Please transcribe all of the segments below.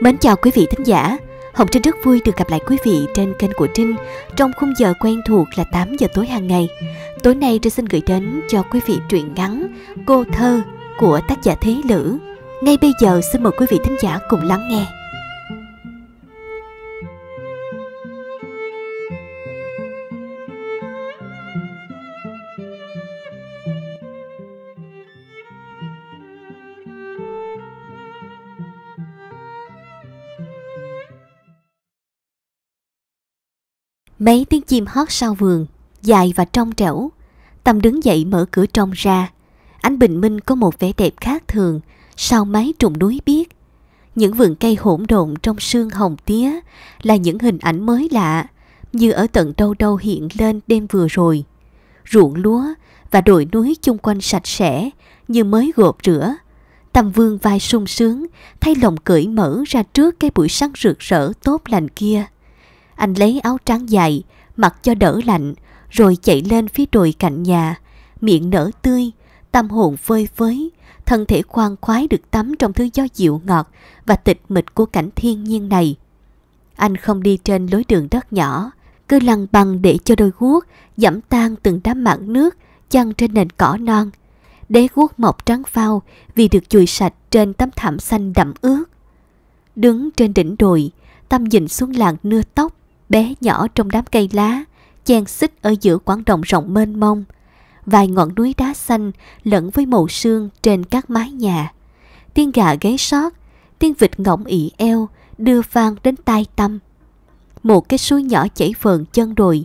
Mến chào quý vị thính giả. Hồng Trinh rất vui được gặp lại quý vị trên kênh của Trinh trong khung giờ quen thuộc là 8 giờ tối hàng ngày. Tối nay Trinh xin gửi đến cho quý vị truyện ngắn Cô thơ của tác giả Thế Lữ. Ngay bây giờ xin mời quý vị thính giả cùng lắng nghe. Mấy tiếng chim hót sau vườn, dài và trong trẻo. Tâm đứng dậy mở cửa trong ra. Ánh bình minh có một vẻ đẹp khác thường sau mái trùng núi biếc. Những vườn cây hỗn độn trong sương hồng tía là những hình ảnh mới lạ như ở tận đâu đâu hiện lên đêm vừa rồi. Ruộng lúa và đồi núi chung quanh sạch sẽ như mới gột rửa. Tâm vương vai sung sướng, thay lòng cởi mở ra trước cái buổi sáng rực rỡ tốt lành kia. Anh lấy áo trắng dài, mặc cho đỡ lạnh, rồi chạy lên phía đồi cạnh nhà, miệng nở tươi, tâm hồn phơi phới, thân thể khoan khoái được tắm trong thứ gió dịu ngọt và tịch mịch của cảnh thiên nhiên này. Anh không đi trên lối đường đất nhỏ, cứ lăn bằng để cho đôi guốc dẫm tan từng đám mảng nước chăn trên nền cỏ non. Đế guốc mọc trắng phao vì được chùi sạch trên tấm thảm xanh đậm ướt. Đứng trên đỉnh đồi, Tâm nhìn xuống làng nưa tóc, bé nhỏ trong đám cây lá, chen xích ở giữa quảng đồng rộng mênh mông. Vài ngọn núi đá xanh lẫn với màu sương trên các mái nhà. Tiếng gà gáy sót, tiếng vịt ngỗng ỉ eo đưa vang đến tai tâm. Một cái suối nhỏ chảy vờn chân đồi,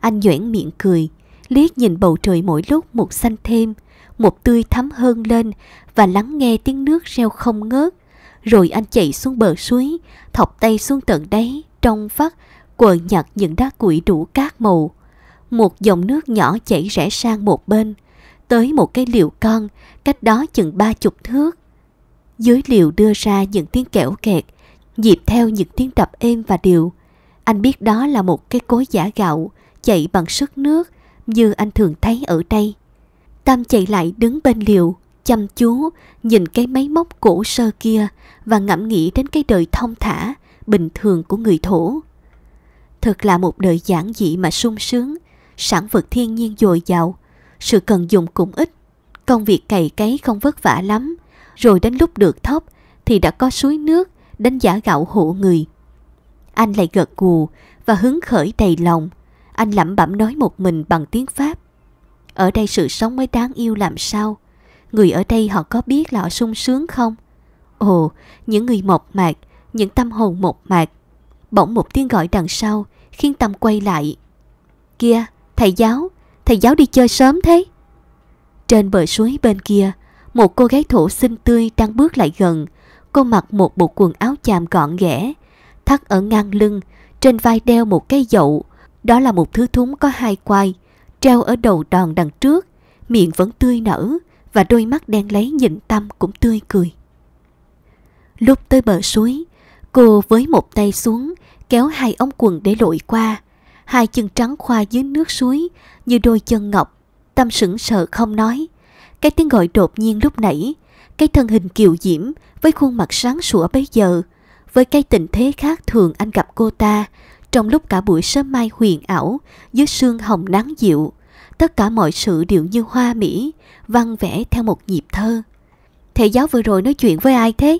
anh nhoẻn miệng cười, liếc nhìn bầu trời mỗi lúc một xanh thêm, một tươi thắm hơn lên và lắng nghe tiếng nước reo không ngớt. Rồi anh chạy xuống bờ suối, thọc tay xuống tận đáy, trong vắt quờ nhặt những đá củi đủ cát màu. Một dòng nước nhỏ chảy rẽ sang một bên, tới một cái liều con, cách đó chừng ba chục thước. Dưới liều đưa ra những tiếng kẽo kẹt, nhịp theo những tiếng đập êm và đều. Anh biết đó là một cái cối giả gạo chạy bằng sức nước như anh thường thấy ở đây. Tam chạy lại đứng bên liều, chăm chú nhìn cái máy móc cổ sơ kia và ngẫm nghĩ đến cái đời thông thả, bình thường của người thổ. Thật là một đời giản dị mà sung sướng, sản vật thiên nhiên dồi dào, sự cần dùng cũng ít, công việc cày cấy không vất vả lắm, rồi đến lúc được thóc thì đã có suối nước, đến giả gạo hộ người. Anh lại gật gù và hứng khởi đầy lòng. Anh lẩm bẩm nói một mình bằng tiếng Pháp. Ở đây sự sống mới đáng yêu làm sao? Người ở đây họ có biết là họ sung sướng không? Ồ, những người mộc mạc, những tâm hồn mộc mạc. Bỗng một tiếng gọi đằng sau khiến Tâm quay lại. Kia, thầy giáo, thầy giáo đi chơi sớm thế. Trên bờ suối bên kia, một cô gái thổ xinh tươi đang bước lại gần. Cô mặc một bộ quần áo chàm gọn ghẽ, thắt ở ngang lưng, trên vai đeo một cái dậu. Đó là một thứ thúng có hai quai, treo ở đầu đòn đằng trước, miệng vẫn tươi nở và đôi mắt đen lấy nhìn Tâm cũng tươi cười. Lúc tới bờ suối, cô với một tay xuống kéo hai ống quần để lội qua. Hai chân trắng khoa dưới nước suối như đôi chân ngọc. Tâm sững sờ không nói. Cái tiếng gọi đột nhiên lúc nãy, cái thân hình kiều diễm với khuôn mặt sáng sủa bấy giờ, với cái tình thế khác thường anh gặp cô ta trong lúc cả buổi sớm mai huyền ảo dưới sương hồng nắng dịu. Tất cả mọi sự đều như hoa mỹ, văn vẽ theo một nhịp thơ. Thầy giáo vừa rồi nói chuyện với ai thế?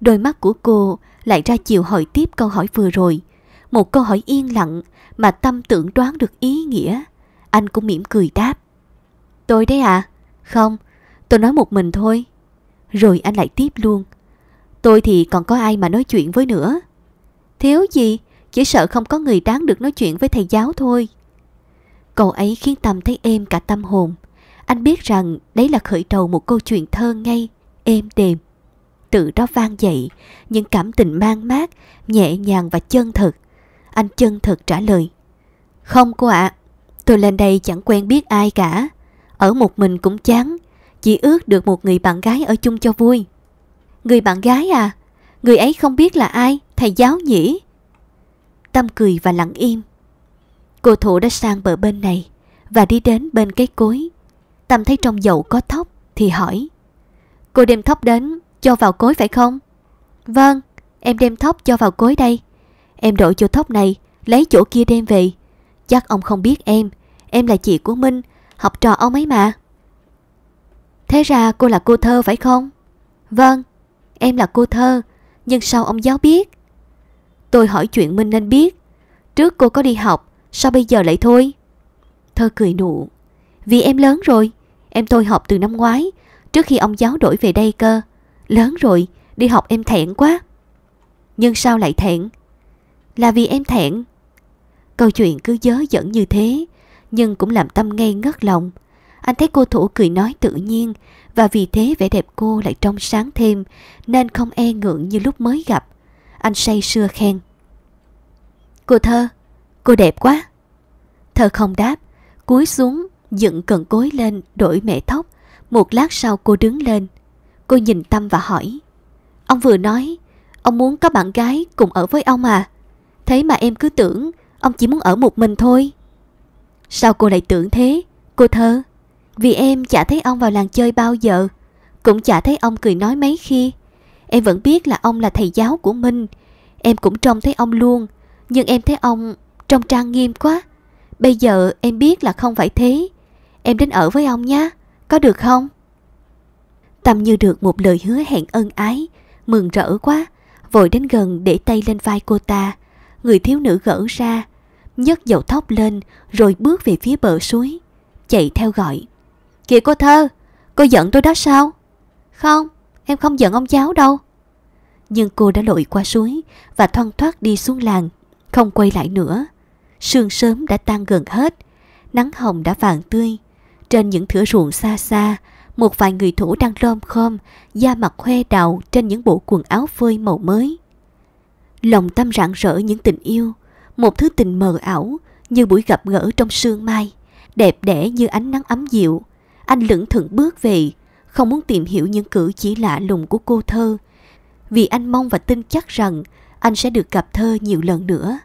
Đôi mắt của cô lại ra chiều hỏi tiếp câu hỏi vừa rồi. Một câu hỏi yên lặng mà tâm tưởng đoán được ý nghĩa. Anh cũng mỉm cười đáp. Tôi đấy à? Không, tôi nói một mình thôi. Rồi anh lại tiếp luôn. Tôi thì còn có ai mà nói chuyện với nữa. Thiếu gì, chỉ sợ không có người đáng được nói chuyện với thầy giáo thôi. Cậu ấy khiến Tâm thấy êm cả tâm hồn. Anh biết rằng đấy là khởi đầu một câu chuyện thơ ngay, êm đềm tự đó vang dậy, những cảm tình mang mát, nhẹ nhàng và chân thực. Anh chân thực trả lời. Không cô ạ, à, tôi lên đây chẳng quen biết ai cả. Ở một mình cũng chán, chỉ ước được một người bạn gái ở chung cho vui. Người bạn gái à? Người ấy không biết là ai, thầy giáo nhỉ? Tâm cười và lặng im. Cô thủ đã sang bờ bên này và đi đến bên cái cối. Tâm thấy trong dậu có thóc thì hỏi. Cô đem thóc đến cho vào cối phải không? Vâng, em đem thóc cho vào cối đây. Em đổi chỗ thóc này, lấy chỗ kia đem về. Chắc ông không biết em, em là chị của Minh, học trò ông ấy mà. Thế ra cô là cô thơ phải không? Vâng, em là cô thơ, nhưng sao ông giáo biết? Tôi hỏi chuyện Minh nên biết. Trước cô có đi học, sao bây giờ lại thôi? Thơ cười nụ. Vì em lớn rồi, em thôi học từ năm ngoái, trước khi ông giáo đổi về đây cơ. Lớn rồi, đi học em thẹn quá. Nhưng sao lại thẹn? Là vì em thẹn. Câu chuyện cứ dớ dẫn như thế, nhưng cũng làm Tâm ngây ngất lòng. Anh thấy cô Thủ cười nói tự nhiên và vì thế vẻ đẹp cô lại trong sáng thêm nên không e ngượng như lúc mới gặp. Anh say sưa khen. Cô Thơ, cô đẹp quá. Thơ không đáp, cúi xuống dựng cần cối lên đổi mẹ tóc. Một lát sau cô đứng lên Cô nhìn Tâm và hỏi Ông vừa nói Ông muốn có bạn gái cùng ở với ông à Thế mà em cứ tưởng Ông chỉ muốn ở một mình thôi Sao cô lại tưởng thế Cô thơ Vì em chả thấy ông vào làng chơi bao giờ Cũng chả thấy ông cười nói mấy khi Em vẫn biết là ông là thầy giáo của mình Em cũng trông thấy ông luôn Nhưng em thấy ông trông trang nghiêm quá Bây giờ em biết là không phải thế Em đến ở với ông nhé Có được không? Tâm như được một lời hứa hẹn ân ái, mừng rỡ quá, vội đến gần để tay lên vai cô ta. Người thiếu nữ gỡ ra, nhấc dầu tóc lên rồi bước về phía bờ suối, chạy theo gọi. Kìa cô thơ, cô giận tôi đó sao? Không, em không giận ông cháu đâu. Nhưng cô đã lội qua suối và thoăn thoát đi xuống làng, không quay lại nữa. Sương sớm đã tan gần hết, nắng hồng đã vàng tươi. Trên những thửa ruộng xa xa, một vài người thủ đang lom khom, da mặt khoe đào trên những bộ quần áo phơi màu mới. Lòng tâm rạng rỡ những tình yêu, một thứ tình mờ ảo như buổi gặp gỡ trong sương mai, đẹp đẽ như ánh nắng ấm dịu. Anh lững thững bước về, không muốn tìm hiểu những cử chỉ lạ lùng của cô thơ, vì anh mong và tin chắc rằng anh sẽ được gặp thơ nhiều lần nữa.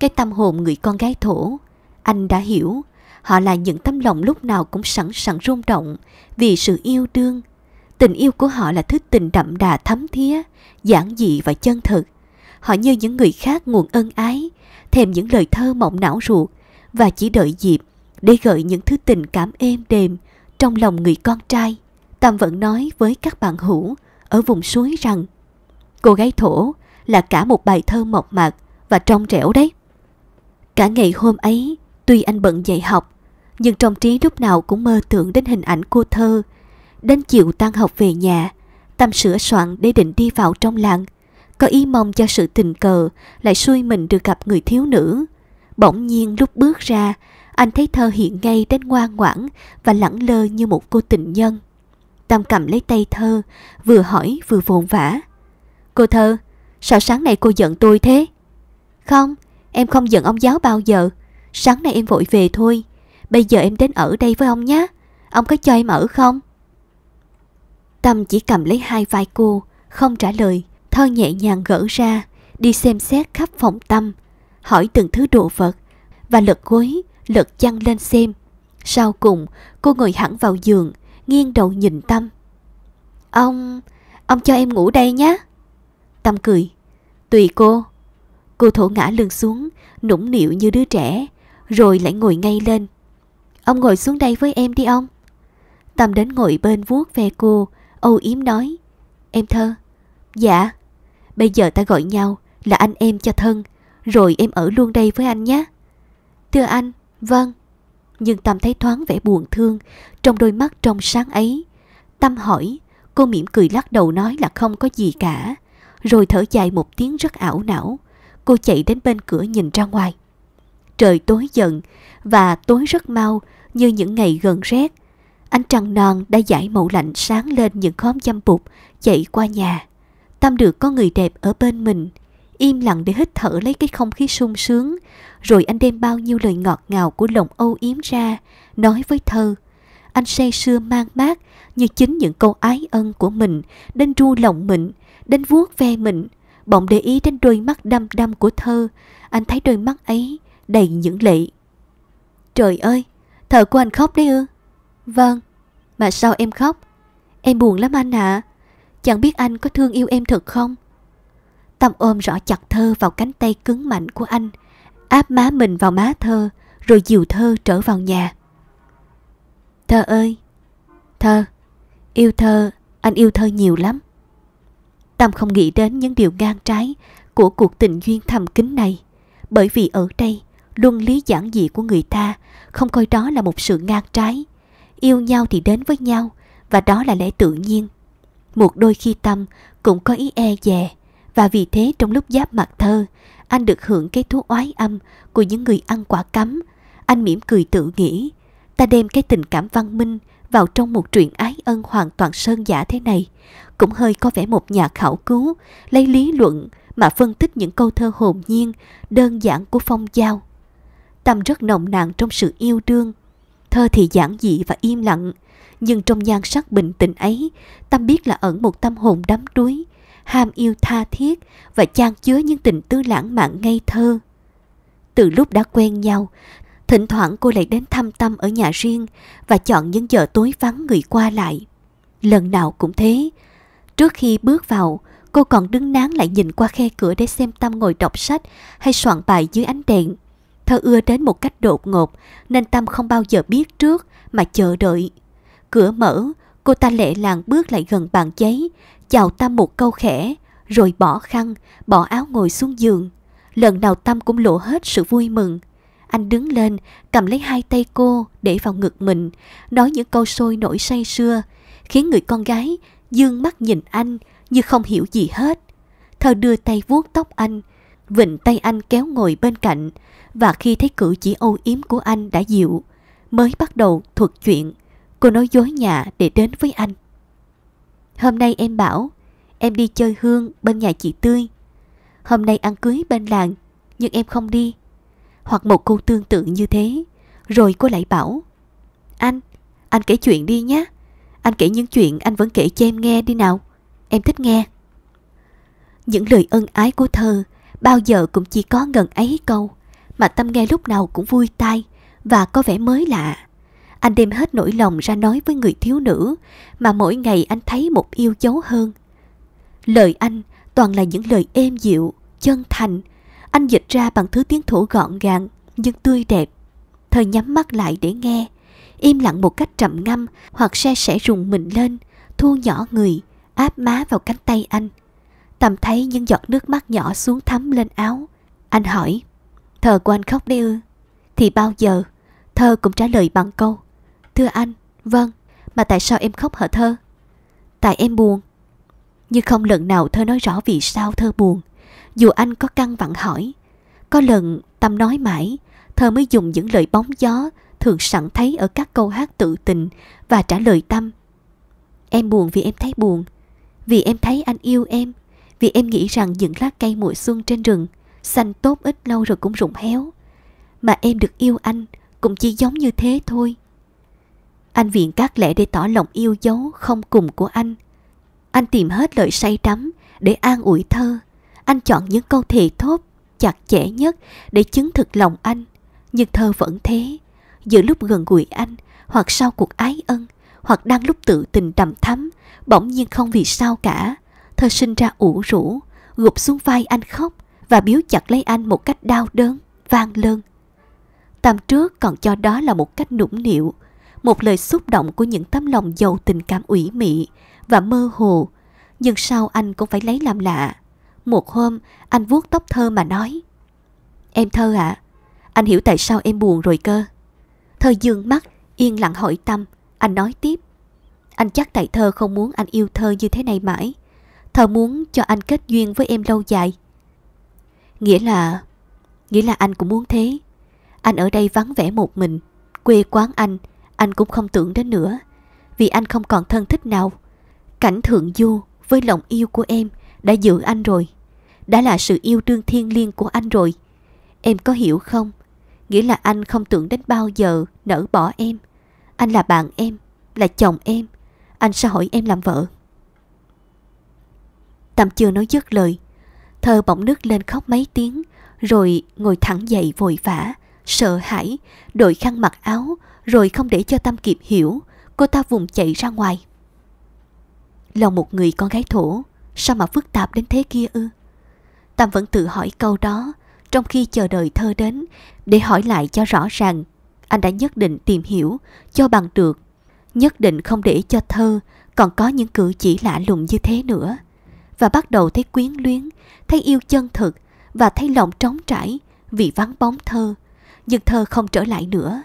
Cái tâm hồn người con gái thổ, anh đã hiểu, Họ là những tấm lòng lúc nào cũng sẵn sàng rung động vì sự yêu đương. Tình yêu của họ là thứ tình đậm đà thấm thía, giản dị và chân thực. Họ như những người khác nguồn ân ái, thèm những lời thơ mộng não ruột và chỉ đợi dịp để gợi những thứ tình cảm êm đềm trong lòng người con trai. Tam vẫn nói với các bạn hữu ở vùng suối rằng Cô gái thổ là cả một bài thơ mộc mạc và trong trẻo đấy. Cả ngày hôm ấy, tuy anh bận dạy học, nhưng trong trí lúc nào cũng mơ tưởng đến hình ảnh cô thơ. Đến chiều tan học về nhà, Tâm sửa soạn để định đi vào trong làng, có ý mong cho sự tình cờ lại xui mình được gặp người thiếu nữ. Bỗng nhiên lúc bước ra, anh thấy thơ hiện ngay đến ngoan ngoãn và lẳng lơ như một cô tình nhân. Tâm cầm lấy tay thơ, vừa hỏi vừa vồn vã. Cô thơ, sao sáng nay cô giận tôi thế? Không, em không giận ông giáo bao giờ. Sáng nay em vội về thôi. Bây giờ em đến ở đây với ông nhé Ông có cho em ở không? Tâm chỉ cầm lấy hai vai cô Không trả lời Thơ nhẹ nhàng gỡ ra Đi xem xét khắp phòng Tâm Hỏi từng thứ đồ vật Và lật gối, lật chăn lên xem Sau cùng cô ngồi hẳn vào giường Nghiêng đầu nhìn Tâm Ông... ông cho em ngủ đây nhé Tâm cười Tùy cô Cô thổ ngã lưng xuống Nũng nịu như đứa trẻ Rồi lại ngồi ngay lên Ông ngồi xuống đây với em đi ông Tâm đến ngồi bên vuốt ve cô Âu yếm nói Em thơ Dạ Bây giờ ta gọi nhau là anh em cho thân Rồi em ở luôn đây với anh nhé Thưa anh Vâng Nhưng Tâm thấy thoáng vẻ buồn thương Trong đôi mắt trong sáng ấy Tâm hỏi Cô mỉm cười lắc đầu nói là không có gì cả Rồi thở dài một tiếng rất ảo não Cô chạy đến bên cửa nhìn ra ngoài Trời tối dần Và tối rất mau như những ngày gần rét. Ánh trăng non đã giải màu lạnh sáng lên những khóm chăm bụt chạy qua nhà. Tâm được có người đẹp ở bên mình, im lặng để hít thở lấy cái không khí sung sướng, rồi anh đem bao nhiêu lời ngọt ngào của lòng âu yếm ra, nói với thơ. Anh say sưa mang mát như chính những câu ái ân của mình, đến ru lòng mình, đến vuốt ve mình. Bỗng để ý đến đôi mắt đăm đăm của thơ, anh thấy đôi mắt ấy đầy những lệ. Trời ơi, Thợ của anh khóc đấy ư Vâng Mà sao em khóc Em buồn lắm anh ạ Chẳng biết anh có thương yêu em thật không Tâm ôm rõ chặt thơ vào cánh tay cứng mạnh của anh Áp má mình vào má thơ Rồi dìu thơ trở vào nhà Thơ ơi Thơ Yêu thơ Anh yêu thơ nhiều lắm Tâm không nghĩ đến những điều ngang trái Của cuộc tình duyên thầm kín này Bởi vì ở đây luân lý giản dị của người ta không coi đó là một sự ngang trái yêu nhau thì đến với nhau và đó là lẽ tự nhiên một đôi khi tâm cũng có ý e dè và vì thế trong lúc giáp mặt thơ anh được hưởng cái thú oái âm của những người ăn quả cấm anh mỉm cười tự nghĩ ta đem cái tình cảm văn minh vào trong một truyện ái ân hoàn toàn sơn giả thế này cũng hơi có vẻ một nhà khảo cứu lấy lý luận mà phân tích những câu thơ hồn nhiên đơn giản của phong giao Tâm rất nồng nàn trong sự yêu đương. Thơ thì giản dị và im lặng, nhưng trong nhan sắc bình tĩnh ấy, Tâm biết là ẩn một tâm hồn đắm đuối, ham yêu tha thiết và chan chứa những tình tư lãng mạn ngây thơ. Từ lúc đã quen nhau, thỉnh thoảng cô lại đến thăm Tâm ở nhà riêng và chọn những giờ tối vắng người qua lại. Lần nào cũng thế. Trước khi bước vào, cô còn đứng nán lại nhìn qua khe cửa để xem Tâm ngồi đọc sách hay soạn bài dưới ánh đèn thơ ưa đến một cách đột ngột nên Tâm không bao giờ biết trước mà chờ đợi. Cửa mở, cô ta lệ làng bước lại gần bàn giấy, chào Tâm một câu khẽ, rồi bỏ khăn, bỏ áo ngồi xuống giường. Lần nào Tâm cũng lộ hết sự vui mừng. Anh đứng lên, cầm lấy hai tay cô để vào ngực mình, nói những câu sôi nổi say sưa, khiến người con gái dương mắt nhìn anh như không hiểu gì hết. Thơ đưa tay vuốt tóc anh, Vịnh tay anh kéo ngồi bên cạnh và khi thấy cử chỉ âu yếm của anh đã dịu, mới bắt đầu thuật chuyện. Cô nói dối nhà để đến với anh. Hôm nay em bảo, em đi chơi hương bên nhà chị Tươi. Hôm nay ăn cưới bên làng, nhưng em không đi. Hoặc một câu tương tự như thế, rồi cô lại bảo. Anh, anh kể chuyện đi nhé. Anh kể những chuyện anh vẫn kể cho em nghe đi nào. Em thích nghe. Những lời ân ái của thơ bao giờ cũng chỉ có ngần ấy câu mà tâm nghe lúc nào cũng vui tai và có vẻ mới lạ anh đem hết nỗi lòng ra nói với người thiếu nữ mà mỗi ngày anh thấy một yêu dấu hơn lời anh toàn là những lời êm dịu chân thành anh dịch ra bằng thứ tiếng thổ gọn gàng nhưng tươi đẹp thời nhắm mắt lại để nghe im lặng một cách trầm ngâm hoặc xe sẽ rùng mình lên thu nhỏ người áp má vào cánh tay anh Tâm thấy những giọt nước mắt nhỏ xuống thấm lên áo. Anh hỏi, thờ của anh khóc đấy ư? Thì bao giờ? Thơ cũng trả lời bằng câu, thưa anh, vâng, mà tại sao em khóc hả thơ? Tại em buồn. Nhưng không lần nào thơ nói rõ vì sao thơ buồn. Dù anh có căng vặn hỏi, có lần Tâm nói mãi, thơ mới dùng những lời bóng gió thường sẵn thấy ở các câu hát tự tình và trả lời Tâm. Em buồn vì em thấy buồn, vì em thấy anh yêu em, vì em nghĩ rằng những lá cây mùa xuân trên rừng xanh tốt ít lâu rồi cũng rụng héo. Mà em được yêu anh cũng chỉ giống như thế thôi. Anh viện các lẽ để tỏ lòng yêu dấu không cùng của anh. Anh tìm hết lời say đắm để an ủi thơ. Anh chọn những câu thề thốt chặt chẽ nhất để chứng thực lòng anh. Nhưng thơ vẫn thế. Giữa lúc gần gũi anh hoặc sau cuộc ái ân hoặc đang lúc tự tình đầm thắm bỗng nhiên không vì sao cả thơ sinh ra ủ rũ, gục xuống vai anh khóc và biếu chặt lấy anh một cách đau đớn, vang lơn. Tam trước còn cho đó là một cách nũng nịu, một lời xúc động của những tấm lòng giàu tình cảm ủy mị và mơ hồ. Nhưng sau anh cũng phải lấy làm lạ. Một hôm, anh vuốt tóc thơ mà nói. Em thơ ạ, à, anh hiểu tại sao em buồn rồi cơ. Thơ dương mắt, yên lặng hỏi tâm, anh nói tiếp. Anh chắc tại thơ không muốn anh yêu thơ như thế này mãi. Thảo muốn cho anh kết duyên với em lâu dài. Nghĩa là... Nghĩa là anh cũng muốn thế. Anh ở đây vắng vẻ một mình. Quê quán anh, anh cũng không tưởng đến nữa. Vì anh không còn thân thích nào. Cảnh thượng du với lòng yêu của em đã giữ anh rồi. Đã là sự yêu đương thiên liêng của anh rồi. Em có hiểu không? Nghĩa là anh không tưởng đến bao giờ nỡ bỏ em. Anh là bạn em, là chồng em. Anh sẽ hỏi em làm vợ. Tạm chưa nói dứt lời. Thơ bỗng nước lên khóc mấy tiếng, rồi ngồi thẳng dậy vội vã, sợ hãi, đội khăn mặc áo, rồi không để cho Tâm kịp hiểu, cô ta vùng chạy ra ngoài. Lòng một người con gái thổ, sao mà phức tạp đến thế kia ư? Tâm vẫn tự hỏi câu đó, trong khi chờ đợi thơ đến, để hỏi lại cho rõ ràng. Anh đã nhất định tìm hiểu, cho bằng được, nhất định không để cho thơ còn có những cử chỉ lạ lùng như thế nữa và bắt đầu thấy quyến luyến, thấy yêu chân thực và thấy lòng trống trải vì vắng bóng thơ. Nhưng thơ không trở lại nữa.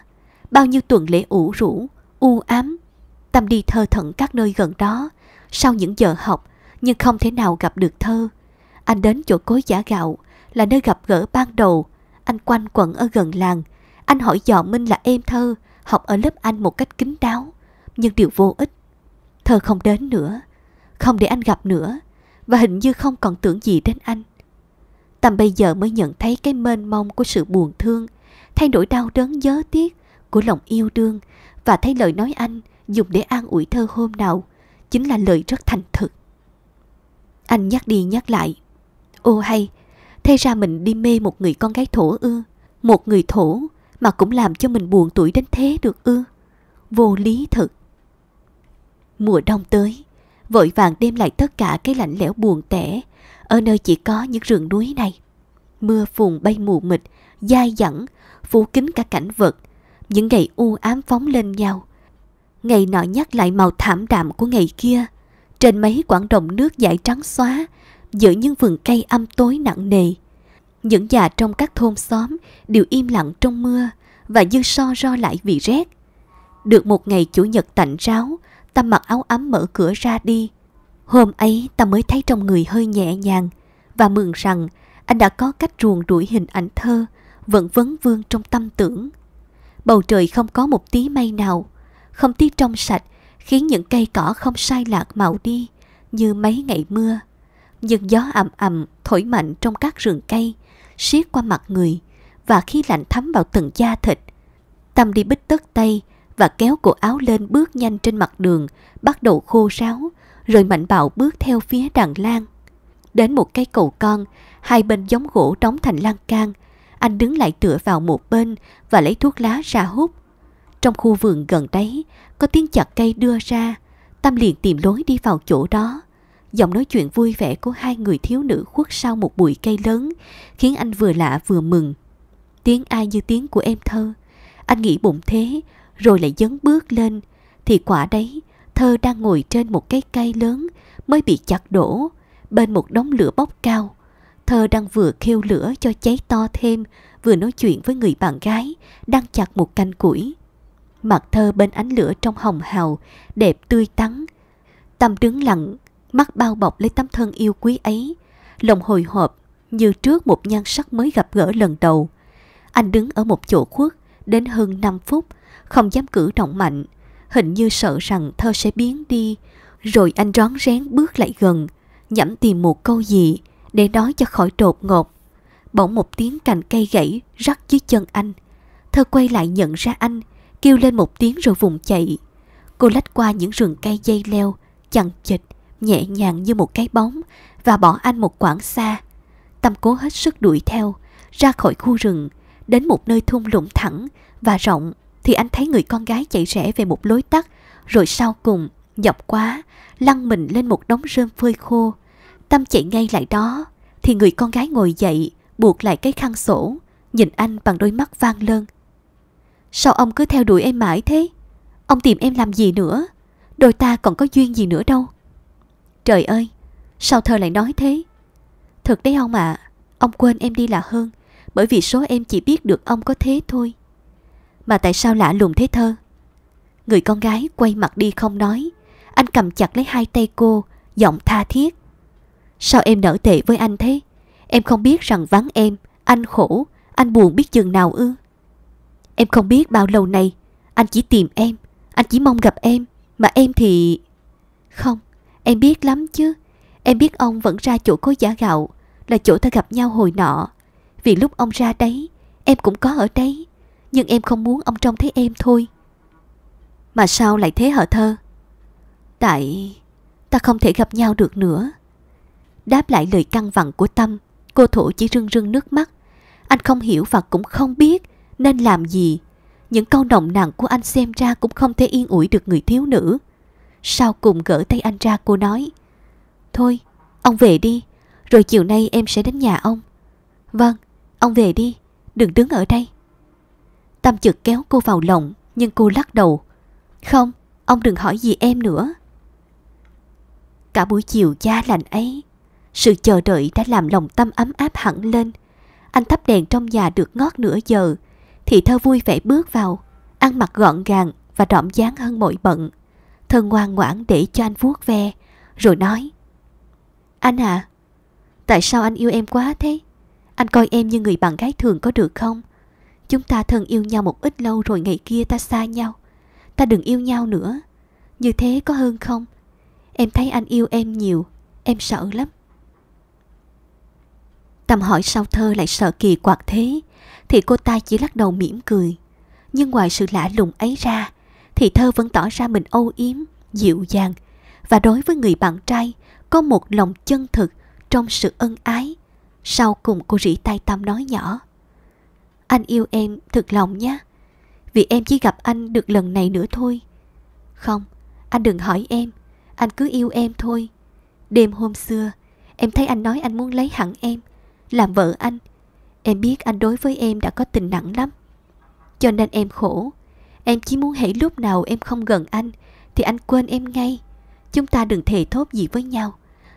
Bao nhiêu tuần lễ ủ rũ, u ám, Tâm đi thơ thận các nơi gần đó, sau những giờ học nhưng không thể nào gặp được thơ. Anh đến chỗ cối giả gạo là nơi gặp gỡ ban đầu. Anh quanh quẩn ở gần làng. Anh hỏi dò Minh là em thơ, học ở lớp anh một cách kín đáo. Nhưng điều vô ích. Thơ không đến nữa. Không để anh gặp nữa và hình như không còn tưởng gì đến anh. Tầm bây giờ mới nhận thấy cái mênh mông của sự buồn thương, thay đổi đau đớn dớ tiếc của lòng yêu đương và thấy lời nói anh dùng để an ủi thơ hôm nào chính là lời rất thành thực. Anh nhắc đi nhắc lại. Ô hay, thế ra mình đi mê một người con gái thổ ư, một người thổ mà cũng làm cho mình buồn tuổi đến thế được ư. Vô lý thật. Mùa đông tới, vội vàng đem lại tất cả cái lạnh lẽo buồn tẻ ở nơi chỉ có những rừng núi này. Mưa phùn bay mù mịt, dai dẳng, phủ kín cả cảnh vật, những ngày u ám phóng lên nhau. Ngày nọ nhắc lại màu thảm đạm của ngày kia, trên mấy quảng đồng nước dải trắng xóa, giữa những vườn cây âm tối nặng nề. Những già trong các thôn xóm đều im lặng trong mưa và dư so ro lại vì rét. Được một ngày chủ nhật tạnh ráo, ta mặc áo ấm mở cửa ra đi. Hôm ấy ta mới thấy trong người hơi nhẹ nhàng và mừng rằng anh đã có cách ruồng đuổi hình ảnh thơ vẫn vấn vương trong tâm tưởng. Bầu trời không có một tí mây nào, không tí trong sạch khiến những cây cỏ không sai lạc màu đi như mấy ngày mưa. Nhưng gió ầm ầm thổi mạnh trong các rừng cây, siết qua mặt người và khí lạnh thấm vào từng da thịt. Tâm đi bích tất tay và kéo cổ áo lên bước nhanh trên mặt đường, bắt đầu khô ráo, rồi mạnh bạo bước theo phía đàn lan. Đến một cái cầu con, hai bên giống gỗ đóng thành lan can, anh đứng lại tựa vào một bên và lấy thuốc lá ra hút. Trong khu vườn gần đấy, có tiếng chặt cây đưa ra, Tâm liền tìm lối đi vào chỗ đó. Giọng nói chuyện vui vẻ của hai người thiếu nữ khuất sau một bụi cây lớn, khiến anh vừa lạ vừa mừng. Tiếng ai như tiếng của em thơ. Anh nghĩ bụng thế, rồi lại dấn bước lên thì quả đấy thơ đang ngồi trên một cái cây lớn mới bị chặt đổ bên một đống lửa bốc cao thơ đang vừa khiêu lửa cho cháy to thêm vừa nói chuyện với người bạn gái đang chặt một cành củi mặt thơ bên ánh lửa trong hồng hào đẹp tươi tắn tâm đứng lặng mắt bao bọc lấy tấm thân yêu quý ấy lòng hồi hộp như trước một nhan sắc mới gặp gỡ lần đầu anh đứng ở một chỗ khuất đến hơn 5 phút, không dám cử động mạnh, hình như sợ rằng thơ sẽ biến đi. Rồi anh rón rén bước lại gần, nhẩm tìm một câu gì để nói cho khỏi đột ngột. Bỗng một tiếng cành cây gãy rắc dưới chân anh. Thơ quay lại nhận ra anh, kêu lên một tiếng rồi vùng chạy. Cô lách qua những rừng cây dây leo, chằng chịch, nhẹ nhàng như một cái bóng và bỏ anh một quãng xa. Tâm cố hết sức đuổi theo, ra khỏi khu rừng, Đến một nơi thung lũng thẳng và rộng thì anh thấy người con gái chạy rẽ về một lối tắt rồi sau cùng dọc quá lăn mình lên một đống rơm phơi khô. Tâm chạy ngay lại đó thì người con gái ngồi dậy buộc lại cái khăn sổ nhìn anh bằng đôi mắt vang lơn. Sao ông cứ theo đuổi em mãi thế? Ông tìm em làm gì nữa? Đôi ta còn có duyên gì nữa đâu. Trời ơi, sao thơ lại nói thế? Thật đấy ông ạ, à, ông quên em đi là hơn bởi vì số em chỉ biết được ông có thế thôi. Mà tại sao lạ lùng thế thơ? Người con gái quay mặt đi không nói, anh cầm chặt lấy hai tay cô, giọng tha thiết. Sao em nở tệ với anh thế? Em không biết rằng vắng em, anh khổ, anh buồn biết chừng nào ư? Em không biết bao lâu này, anh chỉ tìm em, anh chỉ mong gặp em, mà em thì... Không, em biết lắm chứ, em biết ông vẫn ra chỗ cố giả gạo, là chỗ ta gặp nhau hồi nọ, vì lúc ông ra đấy Em cũng có ở đấy Nhưng em không muốn ông trông thấy em thôi Mà sao lại thế hả thơ Tại ta không thể gặp nhau được nữa Đáp lại lời căng vặn của Tâm Cô Thổ chỉ rưng rưng nước mắt Anh không hiểu và cũng không biết Nên làm gì Những câu nồng nặng của anh xem ra Cũng không thể yên ủi được người thiếu nữ Sau cùng gỡ tay anh ra cô nói Thôi ông về đi Rồi chiều nay em sẽ đến nhà ông Vâng Ông về đi, đừng đứng ở đây. Tâm chực kéo cô vào lòng, nhưng cô lắc đầu. Không, ông đừng hỏi gì em nữa. Cả buổi chiều da lạnh ấy, sự chờ đợi đã làm lòng Tâm ấm áp hẳn lên. Anh thắp đèn trong nhà được ngót nửa giờ, thì thơ vui vẻ bước vào, ăn mặc gọn gàng và rõm dáng hơn mọi bận. Thơ ngoan ngoãn để cho anh vuốt ve, rồi nói. Anh à, tại sao anh yêu em quá thế? Anh coi em như người bạn gái thường có được không? Chúng ta thân yêu nhau một ít lâu rồi ngày kia ta xa nhau. Ta đừng yêu nhau nữa. Như thế có hơn không? Em thấy anh yêu em nhiều, em sợ lắm. Tâm hỏi sao thơ lại sợ kỳ quạt thế, thì cô ta chỉ lắc đầu mỉm cười. Nhưng ngoài sự lạ lùng ấy ra, thì thơ vẫn tỏ ra mình âu yếm, dịu dàng, và đối với người bạn trai có một lòng chân thực trong sự ân ái sau cùng cô rỉ tay Tâm nói nhỏ Anh yêu em thật lòng nhé Vì em chỉ gặp anh được lần này nữa thôi Không, anh đừng hỏi em Anh cứ yêu em thôi Đêm hôm xưa Em thấy anh nói anh muốn lấy hẳn em Làm vợ anh Em biết anh đối với em đã có tình nặng lắm Cho nên em khổ Em chỉ muốn hãy lúc nào em không gần anh Thì anh quên em ngay Chúng ta đừng thề thốt gì với nhau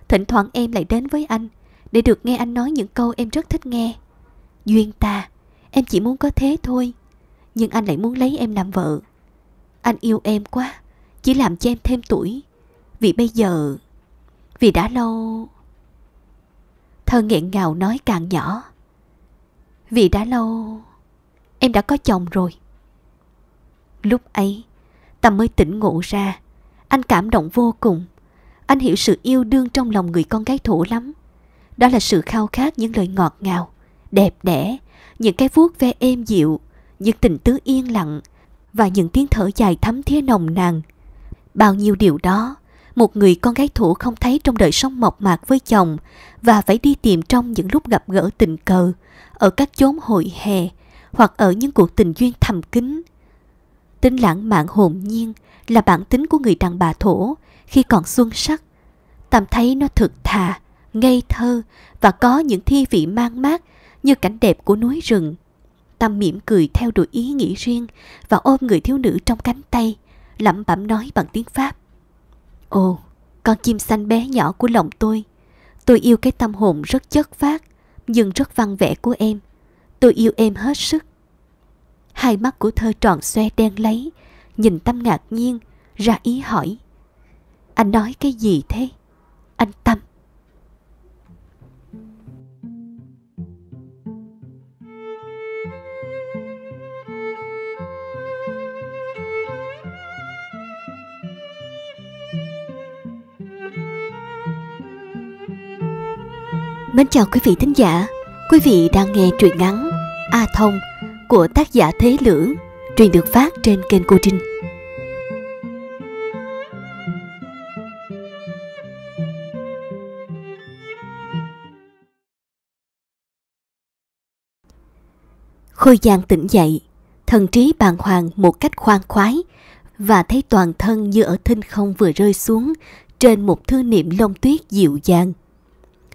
Thỉnh thoảng em lại đến với anh để được nghe anh nói những câu em rất thích nghe. Duyên ta, em chỉ muốn có thế thôi, nhưng anh lại muốn lấy em làm vợ. Anh yêu em quá, chỉ làm cho em thêm tuổi. Vì bây giờ, vì đã lâu... Thơ nghẹn ngào nói càng nhỏ. Vì đã lâu, em đã có chồng rồi. Lúc ấy, Tâm mới tỉnh ngộ ra. Anh cảm động vô cùng. Anh hiểu sự yêu đương trong lòng người con gái thổ lắm. Đó là sự khao khát những lời ngọt ngào, đẹp đẽ, những cái vuốt ve êm dịu, những tình tứ yên lặng và những tiếng thở dài thấm thía nồng nàn. Bao nhiêu điều đó, một người con gái thủ không thấy trong đời sống mộc mạc với chồng và phải đi tìm trong những lúc gặp gỡ tình cờ, ở các chốn hội hè hoặc ở những cuộc tình duyên thầm kín. Tính lãng mạn hồn nhiên là bản tính của người đàn bà thổ khi còn xuân sắc. tạm thấy nó thực thà, ngây thơ và có những thi vị mang mát như cảnh đẹp của núi rừng. Tâm mỉm cười theo đuổi ý nghĩ riêng và ôm người thiếu nữ trong cánh tay, lẩm bẩm nói bằng tiếng Pháp. Ồ, con chim xanh bé nhỏ của lòng tôi, tôi yêu cái tâm hồn rất chất phát, nhưng rất văn vẻ của em. Tôi yêu em hết sức. Hai mắt của thơ tròn xoe đen lấy, nhìn Tâm ngạc nhiên, ra ý hỏi. Anh nói cái gì thế? Anh Tâm. Mến chào quý vị thính giả, quý vị đang nghe truyện ngắn A Thông của tác giả Thế Lưỡng, truyền được phát trên kênh Cô Trinh. Khôi Giang tỉnh dậy, thần trí bàng hoàng một cách khoan khoái và thấy toàn thân như ở thinh không vừa rơi xuống trên một thư niệm lông tuyết dịu dàng.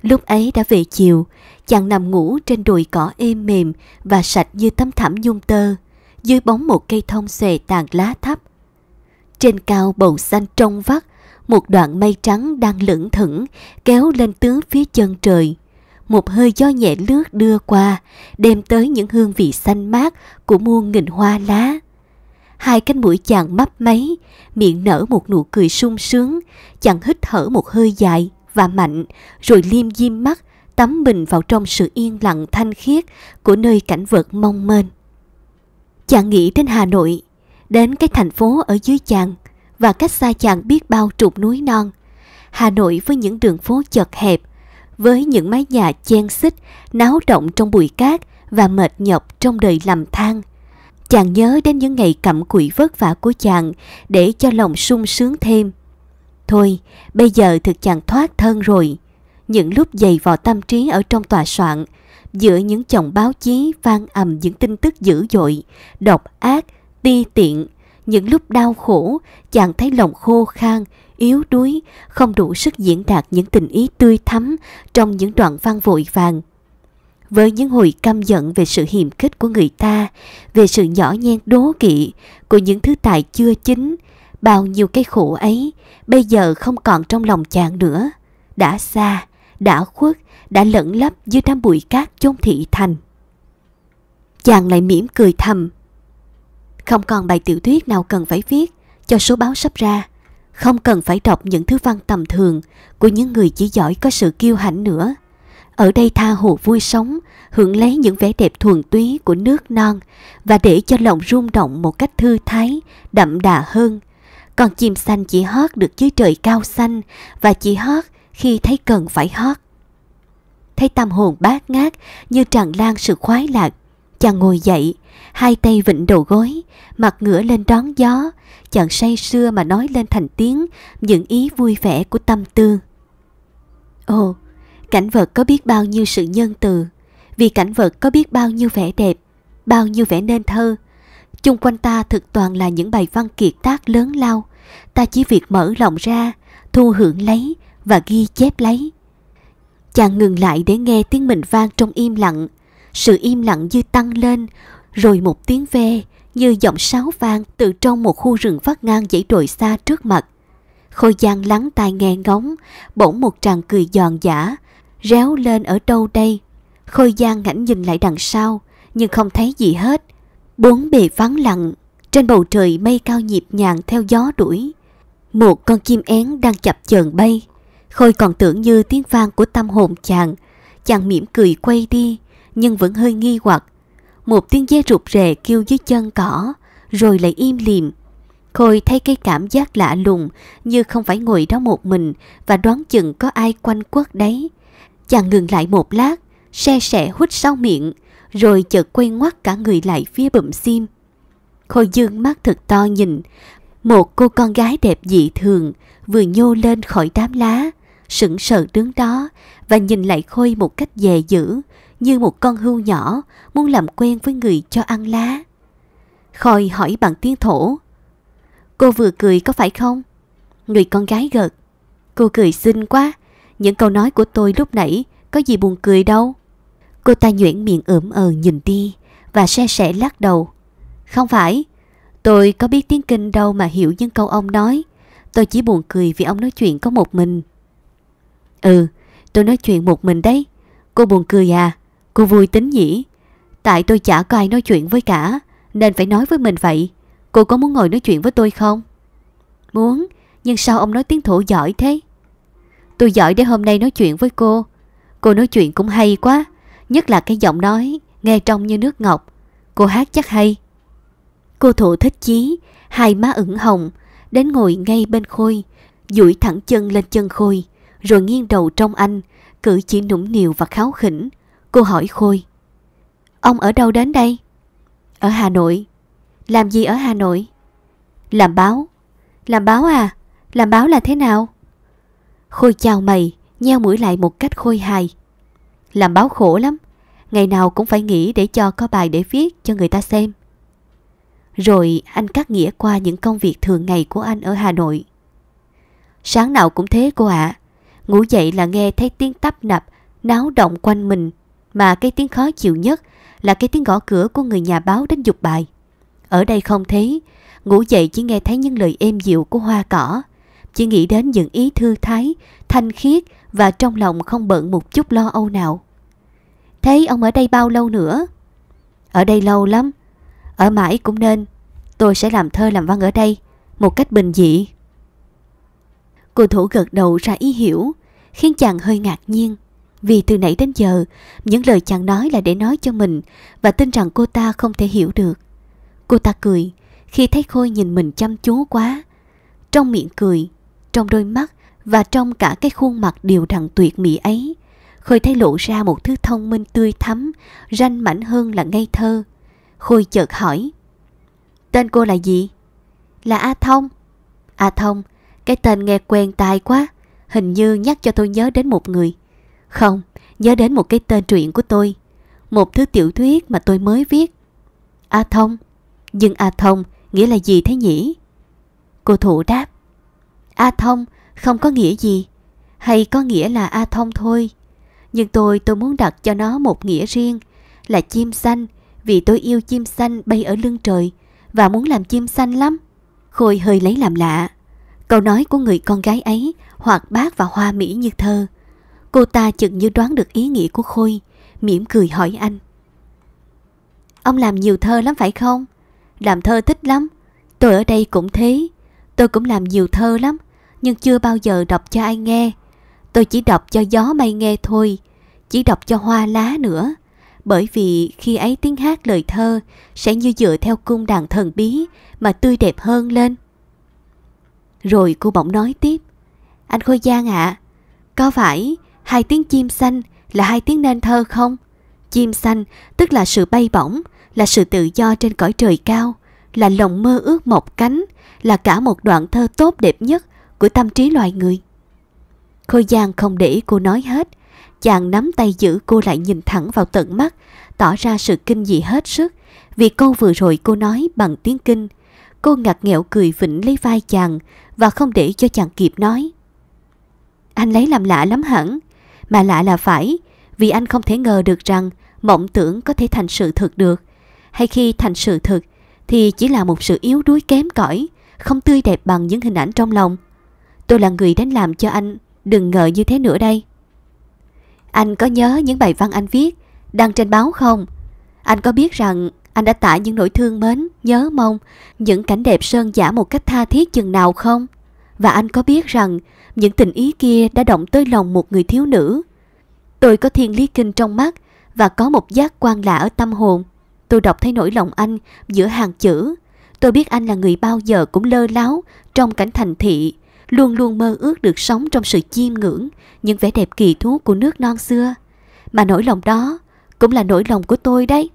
Lúc ấy đã về chiều, chàng nằm ngủ trên đồi cỏ êm mềm và sạch như tấm thảm nhung tơ, dưới bóng một cây thông xòe tàn lá thấp. Trên cao bầu xanh trong vắt, một đoạn mây trắng đang lững thững kéo lên tứ phía chân trời. Một hơi gió nhẹ lướt đưa qua, đem tới những hương vị xanh mát của muôn nghìn hoa lá. Hai cánh mũi chàng mấp máy, miệng nở một nụ cười sung sướng, chàng hít thở một hơi dài và mạnh, rồi liêm diêm mắt, tắm mình vào trong sự yên lặng thanh khiết của nơi cảnh vật mong mênh. Chàng nghĩ đến Hà Nội, đến cái thành phố ở dưới chàng và cách xa chàng biết bao trục núi non. Hà Nội với những đường phố chật hẹp, với những mái nhà chen xích, náo động trong bụi cát và mệt nhọc trong đời làm than. Chàng nhớ đến những ngày cặm cụi vất vả của chàng để cho lòng sung sướng thêm. Thôi, bây giờ thực chẳng thoát thân rồi. Những lúc dày vò tâm trí ở trong tòa soạn, giữa những chồng báo chí vang ầm những tin tức dữ dội, độc ác, ti tiện, những lúc đau khổ, chàng thấy lòng khô khan, yếu đuối, không đủ sức diễn đạt những tình ý tươi thắm trong những đoạn văn vội vàng. Với những hồi căm giận về sự hiềm khích của người ta, về sự nhỏ nhen đố kỵ của những thứ tài chưa chính, Bao nhiêu cái khổ ấy bây giờ không còn trong lòng chàng nữa. Đã xa, đã khuất, đã lẫn lấp dưới đám bụi cát chôn thị thành. Chàng lại mỉm cười thầm. Không còn bài tiểu thuyết nào cần phải viết cho số báo sắp ra. Không cần phải đọc những thứ văn tầm thường của những người chỉ giỏi có sự kiêu hãnh nữa. Ở đây tha hồ vui sống, hưởng lấy những vẻ đẹp thuần túy của nước non và để cho lòng rung động một cách thư thái, đậm đà hơn con chim xanh chỉ hót được dưới trời cao xanh và chỉ hót khi thấy cần phải hót. Thấy tâm hồn bát ngát như tràn lan sự khoái lạc, chàng ngồi dậy, hai tay vịnh đầu gối, mặt ngửa lên đón gió, chàng say sưa mà nói lên thành tiếng những ý vui vẻ của tâm tư. Ồ, cảnh vật có biết bao nhiêu sự nhân từ, vì cảnh vật có biết bao nhiêu vẻ đẹp, bao nhiêu vẻ nên thơ. Chung quanh ta thực toàn là những bài văn kiệt tác lớn lao, ta chỉ việc mở lòng ra, thu hưởng lấy và ghi chép lấy. Chàng ngừng lại để nghe tiếng mình vang trong im lặng. Sự im lặng như tăng lên, rồi một tiếng ve như giọng sáo vang từ trong một khu rừng vắt ngang dãy đồi xa trước mặt. Khôi Giang lắng tai nghe ngóng, bỗng một tràng cười giòn giả, réo lên ở đâu đây. Khôi Giang ngảnh nhìn lại đằng sau, nhưng không thấy gì hết. Bốn bề vắng lặng, trên bầu trời mây cao nhịp nhàng theo gió đuổi. Một con chim én đang chập chờn bay. Khôi còn tưởng như tiếng vang của tâm hồn chàng. Chàng mỉm cười quay đi, nhưng vẫn hơi nghi hoặc. Một tiếng dê rụt rè kêu dưới chân cỏ, rồi lại im lìm. Khôi thấy cái cảm giác lạ lùng như không phải ngồi đó một mình và đoán chừng có ai quanh quất đấy. Chàng ngừng lại một lát, xe sẻ hút sau miệng, rồi chợt quay ngoắt cả người lại phía bụm sim. Khôi dương mắt thật to nhìn, một cô con gái đẹp dị thường vừa nhô lên khỏi đám lá, sững sờ đứng đó và nhìn lại Khôi một cách dè dữ như một con hưu nhỏ muốn làm quen với người cho ăn lá. Khôi hỏi bằng tiếng thổ, cô vừa cười có phải không? Người con gái gật, cô cười xinh quá, những câu nói của tôi lúc nãy có gì buồn cười đâu. Cô ta nhuyễn miệng ửm ờ nhìn đi và xe sẻ lắc đầu. Không phải, tôi có biết tiếng Kinh đâu mà hiểu những câu ông nói. Tôi chỉ buồn cười vì ông nói chuyện có một mình. Ừ, tôi nói chuyện một mình đấy. Cô buồn cười à, cô vui tính nhỉ. Tại tôi chả có ai nói chuyện với cả, nên phải nói với mình vậy. Cô có muốn ngồi nói chuyện với tôi không? Muốn, nhưng sao ông nói tiếng thổ giỏi thế? Tôi giỏi để hôm nay nói chuyện với cô. Cô nói chuyện cũng hay quá, nhất là cái giọng nói, nghe trong như nước ngọc. Cô hát chắc hay. Cô thổ thích chí, hai má ửng hồng, đến ngồi ngay bên Khôi, duỗi thẳng chân lên chân Khôi, rồi nghiêng đầu trong anh, cử chỉ nũng nịu và kháo khỉnh. Cô hỏi Khôi. Ông ở đâu đến đây? Ở Hà Nội. Làm gì ở Hà Nội? Làm báo. Làm báo à? Làm báo là thế nào? Khôi chào mày, nheo mũi lại một cách khôi hài. Làm báo khổ lắm, ngày nào cũng phải nghỉ để cho có bài để viết cho người ta xem rồi anh cắt nghĩa qua những công việc thường ngày của anh ở Hà Nội. Sáng nào cũng thế cô ạ, ngủ dậy là nghe thấy tiếng tắp nập, náo động quanh mình, mà cái tiếng khó chịu nhất là cái tiếng gõ cửa của người nhà báo đến dục bài. Ở đây không thế, ngủ dậy chỉ nghe thấy những lời êm dịu của hoa cỏ, chỉ nghĩ đến những ý thư thái, thanh khiết và trong lòng không bận một chút lo âu nào. Thấy ông ở đây bao lâu nữa? Ở đây lâu lắm, ở mãi cũng nên Tôi sẽ làm thơ làm văn ở đây Một cách bình dị Cô thủ gật đầu ra ý hiểu Khiến chàng hơi ngạc nhiên Vì từ nãy đến giờ Những lời chàng nói là để nói cho mình Và tin rằng cô ta không thể hiểu được Cô ta cười Khi thấy Khôi nhìn mình chăm chú quá Trong miệng cười Trong đôi mắt Và trong cả cái khuôn mặt đều đặn tuyệt mỹ ấy Khôi thấy lộ ra một thứ thông minh tươi thắm Ranh mảnh hơn là ngây thơ Khôi chợt hỏi Tên cô là gì? Là A Thông A Thông, cái tên nghe quen tai quá Hình như nhắc cho tôi nhớ đến một người Không, nhớ đến một cái tên truyện của tôi Một thứ tiểu thuyết mà tôi mới viết A Thông Nhưng A Thông nghĩa là gì thế nhỉ? Cô thủ đáp A Thông không có nghĩa gì Hay có nghĩa là A Thông thôi Nhưng tôi tôi muốn đặt cho nó một nghĩa riêng Là chim xanh vì tôi yêu chim xanh bay ở lưng trời và muốn làm chim xanh lắm. Khôi hơi lấy làm lạ. Câu nói của người con gái ấy hoạt bát và hoa mỹ như thơ. Cô ta chừng như đoán được ý nghĩa của Khôi, mỉm cười hỏi anh. Ông làm nhiều thơ lắm phải không? Làm thơ thích lắm. Tôi ở đây cũng thế. Tôi cũng làm nhiều thơ lắm, nhưng chưa bao giờ đọc cho ai nghe. Tôi chỉ đọc cho gió mây nghe thôi, chỉ đọc cho hoa lá nữa bởi vì khi ấy tiếng hát lời thơ sẽ như dựa theo cung đàn thần bí mà tươi đẹp hơn lên. Rồi cô bỗng nói tiếp, anh Khôi Giang ạ, à, có phải hai tiếng chim xanh là hai tiếng nên thơ không? Chim xanh tức là sự bay bổng, là sự tự do trên cõi trời cao, là lòng mơ ước một cánh, là cả một đoạn thơ tốt đẹp nhất của tâm trí loài người. Khôi Giang không để cô nói hết, Chàng nắm tay giữ cô lại nhìn thẳng vào tận mắt, tỏ ra sự kinh dị hết sức. Vì câu vừa rồi cô nói bằng tiếng kinh, cô ngặt nghẹo cười vĩnh lấy vai chàng và không để cho chàng kịp nói. Anh lấy làm lạ lắm hẳn, mà lạ là phải, vì anh không thể ngờ được rằng mộng tưởng có thể thành sự thực được. Hay khi thành sự thực thì chỉ là một sự yếu đuối kém cỏi, không tươi đẹp bằng những hình ảnh trong lòng. Tôi là người đến làm cho anh, đừng ngờ như thế nữa đây. Anh có nhớ những bài văn anh viết đăng trên báo không? Anh có biết rằng anh đã tả những nỗi thương mến, nhớ mong, những cảnh đẹp sơn giả một cách tha thiết chừng nào không? Và anh có biết rằng những tình ý kia đã động tới lòng một người thiếu nữ. Tôi có thiên lý kinh trong mắt và có một giác quan lạ ở tâm hồn. Tôi đọc thấy nỗi lòng anh giữa hàng chữ. Tôi biết anh là người bao giờ cũng lơ láo trong cảnh thành thị, luôn luôn mơ ước được sống trong sự chiêm ngưỡng những vẻ đẹp kỳ thú của nước non xưa. Mà nỗi lòng đó cũng là nỗi lòng của tôi đấy.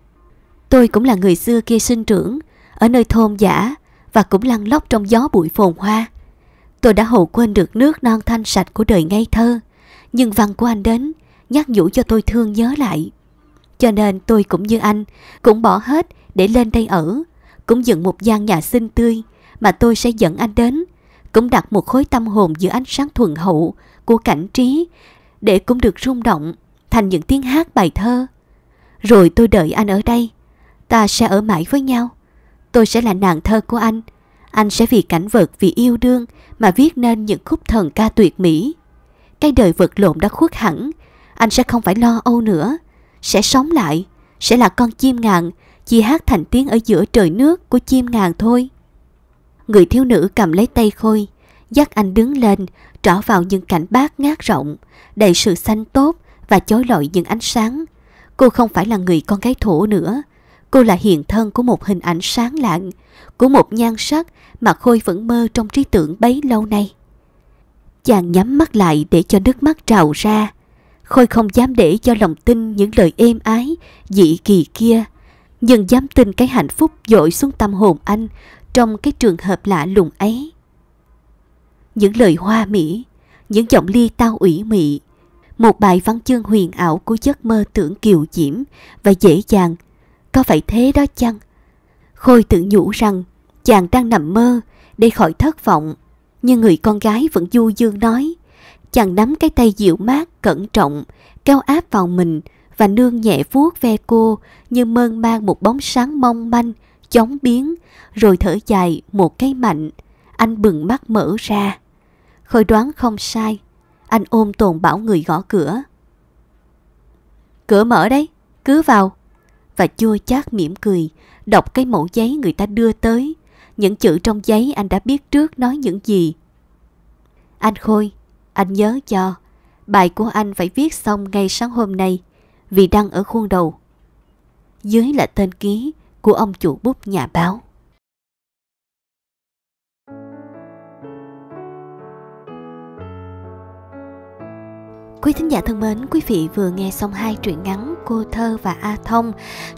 Tôi cũng là người xưa kia sinh trưởng ở nơi thôn giả và cũng lăn lóc trong gió bụi phồn hoa. Tôi đã hầu quên được nước non thanh sạch của đời ngây thơ, nhưng văn của anh đến nhắc nhủ cho tôi thương nhớ lại. Cho nên tôi cũng như anh, cũng bỏ hết để lên đây ở, cũng dựng một gian nhà xinh tươi mà tôi sẽ dẫn anh đến cũng đặt một khối tâm hồn giữa ánh sáng thuần hậu của cảnh trí để cũng được rung động thành những tiếng hát bài thơ. Rồi tôi đợi anh ở đây, ta sẽ ở mãi với nhau. Tôi sẽ là nàng thơ của anh, anh sẽ vì cảnh vật, vì yêu đương mà viết nên những khúc thần ca tuyệt mỹ. Cái đời vật lộn đã khuất hẳn, anh sẽ không phải lo âu nữa, sẽ sống lại, sẽ là con chim ngàn, chỉ hát thành tiếng ở giữa trời nước của chim ngàn thôi. Người thiếu nữ cầm lấy tay Khôi, dắt anh đứng lên, trỏ vào những cảnh bát ngát rộng, đầy sự xanh tốt và chói lọi những ánh sáng. Cô không phải là người con gái thổ nữa, cô là hiện thân của một hình ảnh sáng lạng, của một nhan sắc mà Khôi vẫn mơ trong trí tưởng bấy lâu nay. Chàng nhắm mắt lại để cho nước mắt trào ra. Khôi không dám để cho lòng tin những lời êm ái, dị kỳ kia, nhưng dám tin cái hạnh phúc dội xuống tâm hồn anh trong cái trường hợp lạ lùng ấy. Những lời hoa mỹ, những giọng ly tao ủy mị, một bài văn chương huyền ảo của giấc mơ tưởng kiều diễm và dễ dàng, có phải thế đó chăng? Khôi tự nhủ rằng chàng đang nằm mơ để khỏi thất vọng, nhưng người con gái vẫn du dương nói. Chàng nắm cái tay dịu mát, cẩn trọng, cao áp vào mình và nương nhẹ vuốt ve cô như mơn mang một bóng sáng mong manh chóng biến, rồi thở dài một cái mạnh. Anh bừng mắt mở ra. Khôi đoán không sai. Anh ôm tồn bảo người gõ cửa. Cửa mở đấy, cứ vào. Và chua chát mỉm cười, đọc cái mẫu giấy người ta đưa tới. Những chữ trong giấy anh đã biết trước nói những gì. Anh Khôi, anh nhớ cho, bài của anh phải viết xong ngay sáng hôm nay vì đăng ở khuôn đầu. Dưới là tên ký, của ông chủ bút nhà báo. Quý thính giả thân mến, quý vị vừa nghe xong hai truyện ngắn Cô Thơ và A Thông.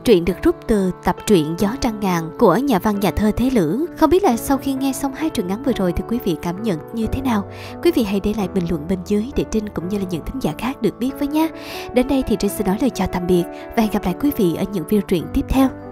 Truyện được rút từ tập truyện Gió Trăng Ngàn của nhà văn nhà thơ Thế Lữ. Không biết là sau khi nghe xong hai truyện ngắn vừa rồi thì quý vị cảm nhận như thế nào? Quý vị hãy để lại bình luận bên dưới để Trinh cũng như là những thính giả khác được biết với nhé. Đến đây thì Trinh xin nói lời chào tạm biệt và hẹn gặp lại quý vị ở những video truyện tiếp theo.